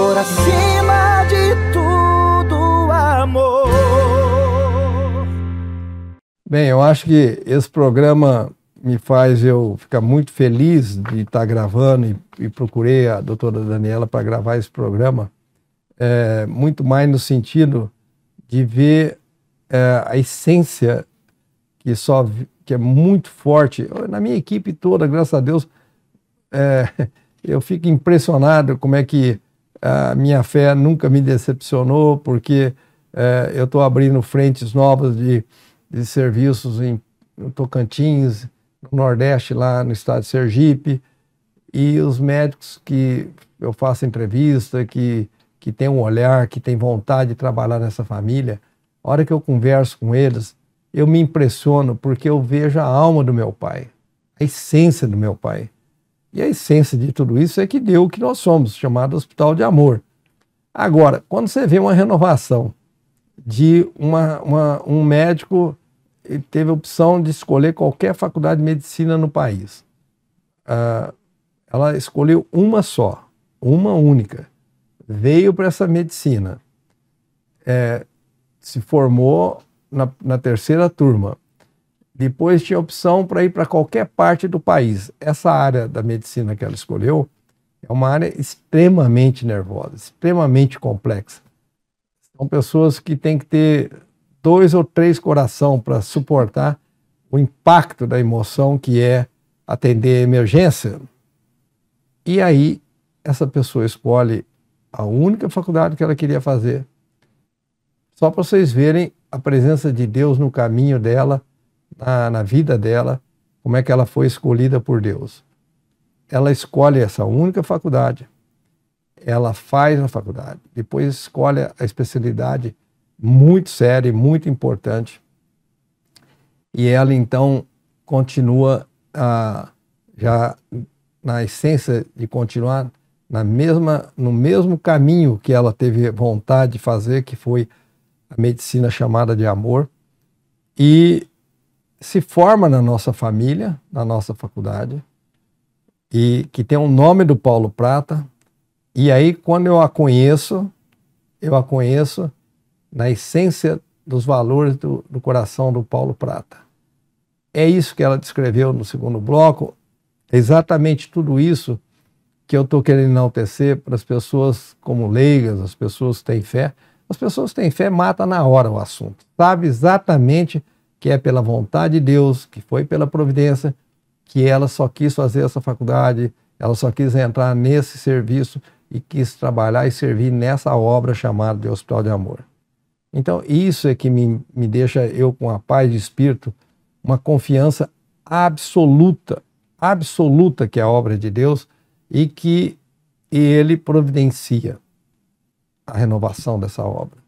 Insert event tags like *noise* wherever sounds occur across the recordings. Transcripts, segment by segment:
por acima de tudo, amor. Bem, eu acho que esse programa me faz eu ficar muito feliz de estar gravando e, e procurei a doutora Daniela para gravar esse programa, é, muito mais no sentido de ver é, a essência que só que é muito forte na minha equipe toda, graças a Deus, é, *laughs* eu fico impressionado como é que a minha fé nunca me decepcionou, porque é, eu estou abrindo frentes novas de, de serviços em Tocantins, no Nordeste, lá no estado de Sergipe, e os médicos que eu faço entrevista, que, que tem um olhar, que tem vontade de trabalhar nessa família, a hora que eu converso com eles, eu me impressiono porque eu vejo a alma do meu pai, a essência do meu pai. E a essência de tudo isso é que deu o que nós somos, chamado Hospital de Amor. Agora, quando você vê uma renovação de uma, uma, um médico, ele teve a opção de escolher qualquer faculdade de medicina no país. Uh, ela escolheu uma só, uma única. Veio para essa medicina. É, se formou na, na terceira turma. Depois tinha opção para ir para qualquer parte do país. Essa área da medicina que ela escolheu é uma área extremamente nervosa, extremamente complexa. São pessoas que têm que ter dois ou três coração para suportar o impacto da emoção que é atender a emergência. E aí essa pessoa escolhe a única faculdade que ela queria fazer. Só para vocês verem a presença de Deus no caminho dela na, tá na vida dela, como é que ela foi escolhida por Deus. Ela escolhe essa única faculdade, ela faz a faculdade, depois escolhe a especialidade muito séria e muito importante. E ela então continua a ah, já na essência de continuar na mesma no mesmo caminho que ela teve vontade de fazer, que foi a medicina chamada de amor. E se forma na nossa família, na nossa faculdade, e que tem o um nome do Paulo Prata. E aí, quando eu a conheço, eu a conheço na essência dos valores do, do coração do Paulo Prata. É isso que ela descreveu no segundo bloco, é exatamente tudo isso que eu estou querendo enaltecer para as pessoas como leigas, as pessoas que têm fé. As pessoas que têm fé matam na hora o assunto, sabe exatamente que é pela vontade de Deus, que foi pela providência, que ela só quis fazer essa faculdade, ela só quis entrar nesse serviço e quis trabalhar e servir nessa obra chamada de Hospital de Amor. Então, isso é que me, me deixa eu com a paz de espírito, uma confiança absoluta, absoluta que é a obra de Deus e que ele providencia a renovação dessa obra.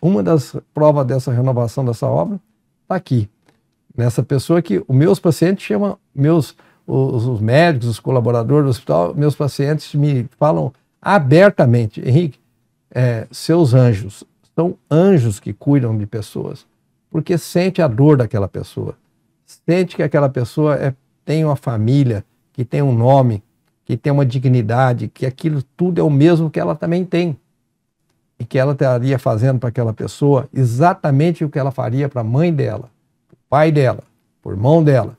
Uma das provas dessa renovação dessa obra aqui, nessa pessoa que os meus pacientes chamam, meus, os, os médicos, os colaboradores do hospital, meus pacientes me falam abertamente, Henrique, é, seus anjos são anjos que cuidam de pessoas, porque sente a dor daquela pessoa, sente que aquela pessoa é, tem uma família, que tem um nome, que tem uma dignidade, que aquilo tudo é o mesmo que ela também tem e que ela estaria fazendo para aquela pessoa exatamente o que ela faria para a mãe dela, para o pai dela, o irmão dela.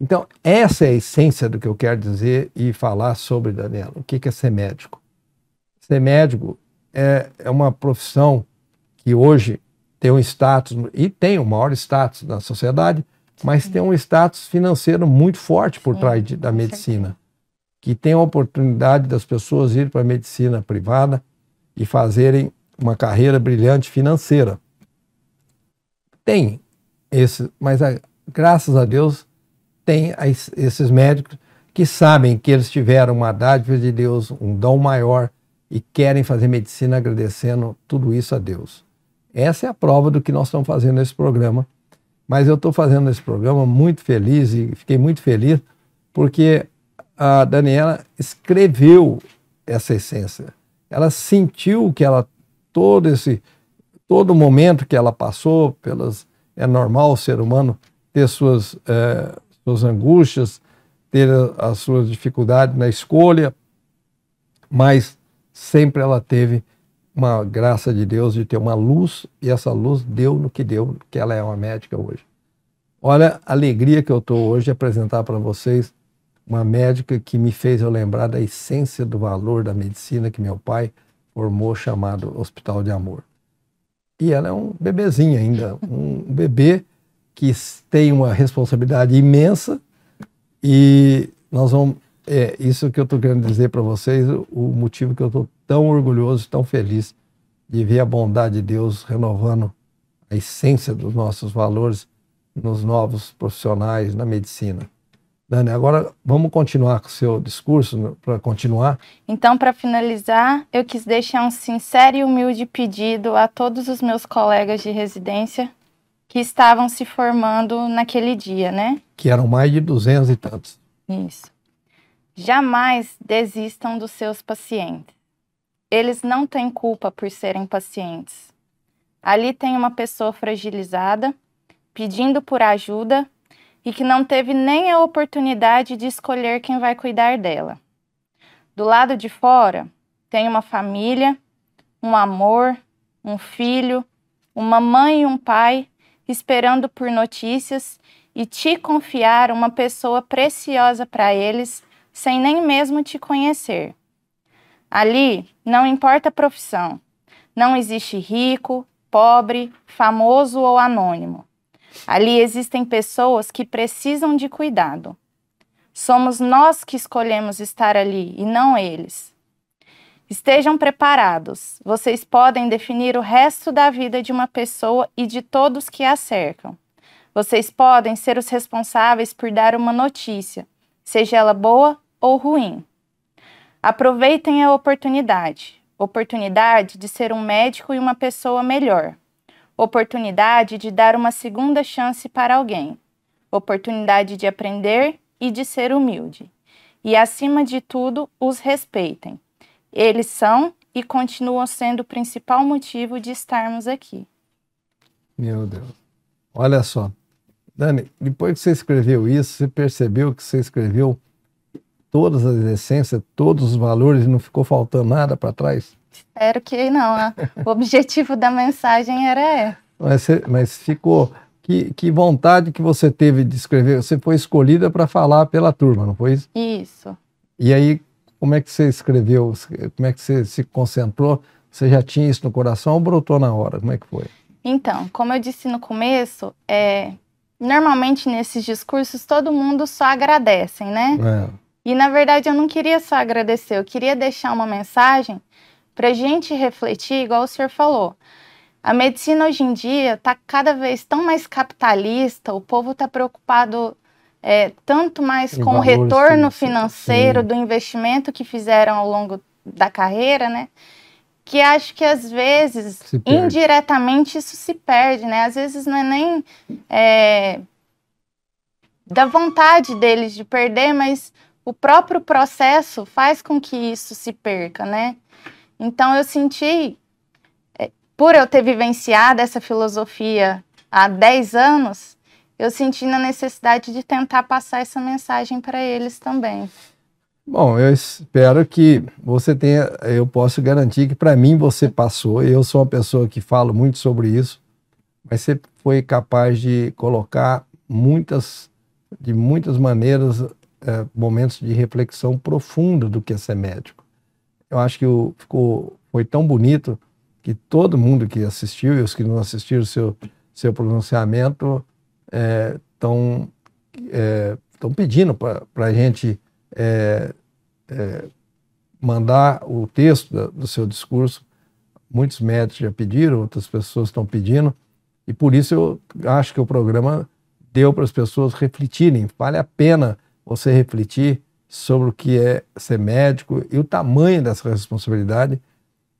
Então, essa é a essência do que eu quero dizer e falar sobre, Daniela. O que é ser médico? Ser médico é, é uma profissão que hoje tem um status, e tem o um maior status na sociedade, mas Sim. tem um status financeiro muito forte por Sim, trás de, da medicina. Certeza. Que tem a oportunidade das pessoas ir para a medicina privada, e fazerem uma carreira brilhante financeira. Tem esse, mas a, graças a Deus tem esses médicos que sabem que eles tiveram uma dádiva de Deus, um dom maior e querem fazer medicina agradecendo tudo isso a Deus. Essa é a prova do que nós estamos fazendo nesse programa. Mas eu estou fazendo esse programa muito feliz e fiquei muito feliz porque a Daniela escreveu essa essência ela sentiu que ela todo esse todo momento que ela passou pelas é normal o ser humano ter suas é, suas angústias, ter as suas dificuldades na escolha, mas sempre ela teve uma graça de Deus de ter uma luz e essa luz deu no que deu, que ela é uma médica hoje. Olha a alegria que eu estou hoje de apresentar para vocês uma médica que me fez eu lembrar da essência do valor da medicina que meu pai formou, chamado Hospital de Amor. E ela é um bebezinho ainda, um *laughs* bebê que tem uma responsabilidade imensa e nós vamos é isso que eu estou querendo dizer para vocês, o motivo que eu estou tão orgulhoso, tão feliz de ver a bondade de Deus renovando a essência dos nossos valores nos novos profissionais na medicina. Dani, agora vamos continuar com o seu discurso, né, para continuar. Então, para finalizar, eu quis deixar um sincero e humilde pedido a todos os meus colegas de residência que estavam se formando naquele dia, né? Que eram mais de duzentos e tantos. Isso. Jamais desistam dos seus pacientes. Eles não têm culpa por serem pacientes. Ali tem uma pessoa fragilizada, pedindo por ajuda e que não teve nem a oportunidade de escolher quem vai cuidar dela. Do lado de fora, tem uma família, um amor, um filho, uma mãe e um pai esperando por notícias e te confiar uma pessoa preciosa para eles sem nem mesmo te conhecer. Ali não importa a profissão, não existe rico, pobre, famoso ou anônimo. Ali existem pessoas que precisam de cuidado. Somos nós que escolhemos estar ali e não eles. Estejam preparados. Vocês podem definir o resto da vida de uma pessoa e de todos que a cercam. Vocês podem ser os responsáveis por dar uma notícia, seja ela boa ou ruim. Aproveitem a oportunidade oportunidade de ser um médico e uma pessoa melhor oportunidade de dar uma segunda chance para alguém, oportunidade de aprender e de ser humilde. E acima de tudo, os respeitem. Eles são e continuam sendo o principal motivo de estarmos aqui. Meu Deus. Olha só. Dani, depois que você escreveu isso, você percebeu que você escreveu todas as essências, todos os valores e não ficou faltando nada para trás? Espero que não. Né? o objetivo da mensagem era é. mas, você, mas ficou. Que, que vontade que você teve de escrever? Você foi escolhida para falar pela turma, não foi isso? Isso. E aí, como é que você escreveu? Como é que você se concentrou? Você já tinha isso no coração ou brotou na hora? Como é que foi? Então, como eu disse no começo, é, normalmente nesses discursos todo mundo só agradecem, né? É. E na verdade eu não queria só agradecer, eu queria deixar uma mensagem para a gente refletir, igual o senhor falou, a medicina hoje em dia está cada vez tão mais capitalista, o povo está preocupado é, tanto mais com o retorno financeiro sim. do investimento que fizeram ao longo da carreira, né? Que acho que às vezes, indiretamente, isso se perde, né? Às vezes não é nem é, da vontade deles de perder, mas o próprio processo faz com que isso se perca, né? Então eu senti, é, por eu ter vivenciado essa filosofia há 10 anos, eu senti na necessidade de tentar passar essa mensagem para eles também. Bom, eu espero que você tenha, eu posso garantir que para mim você passou. Eu sou uma pessoa que falo muito sobre isso, mas você foi capaz de colocar muitas, de muitas maneiras, é, momentos de reflexão profunda do que é ser médico eu acho que o, ficou, foi tão bonito que todo mundo que assistiu e os que não assistiram seu seu pronunciamento estão é, estão é, pedindo para a gente é, é, mandar o texto da, do seu discurso. Muitos médicos já pediram, outras pessoas estão pedindo, e por isso eu acho que o programa deu para as pessoas refletirem. Vale a pena você refletir sobre o que é ser médico e o tamanho dessa responsabilidade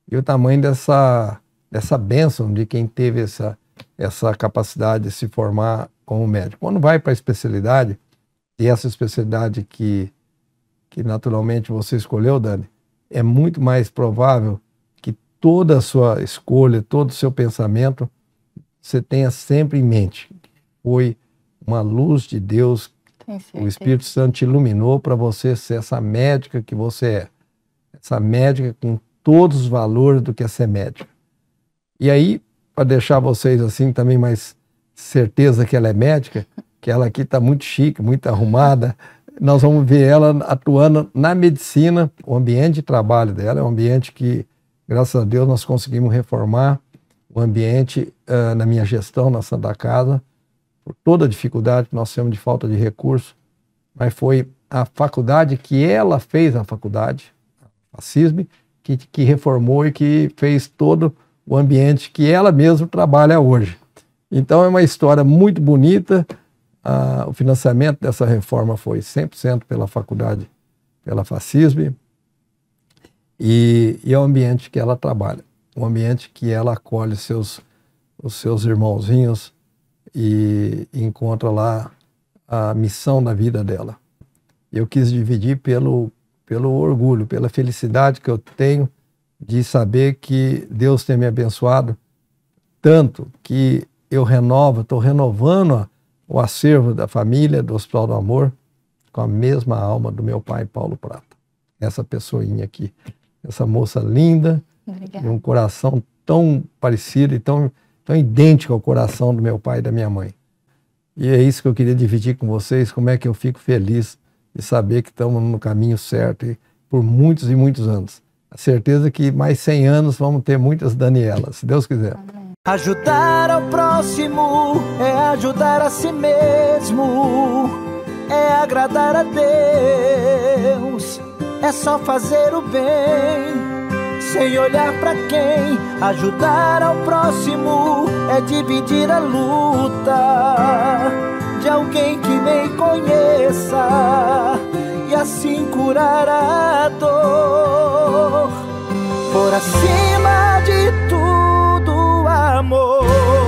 e o tamanho dessa, dessa bênção de quem teve essa, essa capacidade de se formar como médico. Quando vai para a especialidade, e essa especialidade que, que naturalmente você escolheu, Dani, é muito mais provável que toda a sua escolha, todo o seu pensamento, você tenha sempre em mente. Foi uma luz de Deus o Espírito Santo te iluminou para você ser essa médica que você é. Essa médica com todos os valores do que é ser médica. E aí, para deixar vocês assim também mais certeza que ela é médica, que ela aqui está muito chique, muito arrumada, nós vamos ver ela atuando na medicina. O ambiente de trabalho dela é um ambiente que, graças a Deus, nós conseguimos reformar o ambiente uh, na minha gestão na Santa Casa por toda a dificuldade que nós temos de falta de recurso, mas foi a faculdade que ela fez, a faculdade, a CISB, que, que reformou e que fez todo o ambiente que ela mesma trabalha hoje. Então é uma história muito bonita. Ah, o financiamento dessa reforma foi 100% pela faculdade, pela FACISB, e, e é o ambiente que ela trabalha, o ambiente que ela acolhe seus, os seus irmãozinhos, e encontra lá a missão da vida dela. Eu quis dividir pelo, pelo orgulho, pela felicidade que eu tenho de saber que Deus tem me abençoado tanto que eu renovo, estou renovando o acervo da família, do Hospital do Amor, com a mesma alma do meu pai, Paulo Prata. Essa pessoinha aqui, essa moça linda, Obrigada. de um coração tão parecido e tão tão idêntico ao coração do meu pai e da minha mãe. E é isso que eu queria dividir com vocês, como é que eu fico feliz de saber que estamos no caminho certo e por muitos e muitos anos. A certeza que mais 100 anos vamos ter muitas Danielas, se Deus quiser. Ajudar ao próximo é ajudar a si mesmo, é agradar a Deus, é só fazer o bem sem olhar para quem. Ajudar ao próximo é dividir a luta de alguém que nem conheça e assim curar a dor. Por acima de tudo, amor.